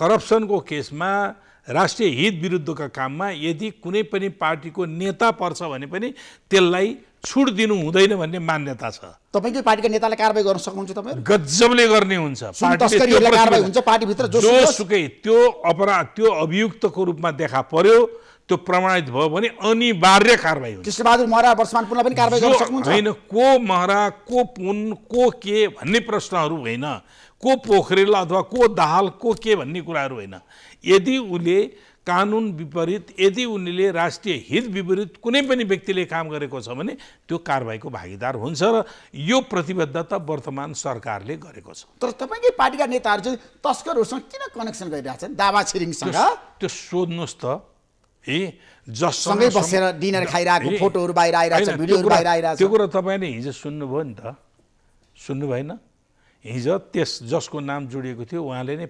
करप्सनको केसमा राष्ट्रिय हित विरुद्धका काममा यदि कुनै पनि पार्टीको नेता पर्छ भने पनि त्यसलाई छुट दिनु हुँदैन भन्ने मान्यता छ तपाईँकै पार्टीका नेतालाई कारवाही गर्न सक्नुहुन्छ तपाईँ गजबले गर्ने हुन्छ पार्टीभित्र जोसुकै त्यो अपराध त्यो अभियुक्तको रूपमा देखा पर्यो त्यो प्रमाणित भयो भने अनिवार्य कारवाही हुन्छ कृष्णबहादुर महरा वर्षमानपुरलाई पनि कारवाही गर्न सक्नुहुन्छ होइन को महरा को पुन को के भन्ने प्रश्नहरू होइन को पोखरेल अथवा को दाहाल को के भन्ने कुराहरू होइन यदि उसले कानुन विपरीत यदि उनीले राष्ट्रिय हित विपरीत कुनै पनि व्यक्तिले काम गरेको छ भने त्यो कारवाहीको भागीदार हुन्छ र यो प्रतिबद्धता वर्तमान सरकारले गरेको छ तर तपाईँकै पार्टीका नेताहरू चाहिँ तस्करहरूसँग किन कनेक्सन गरिरहेको दावा छिरिङसँग त्यो सोध्नुहोस् त ए जसँगै बसेर डिनर खाइरहेको फोटोहरू बाहिर आइरहेको भिडियोहरू बाहिर आइरहेको त्यो कुरा तपाईँले हिजो सुन्नुभयो नि त सुन्नु भएन हिजो त्यस जसको नाम जोडिएको थियो उहाँले नै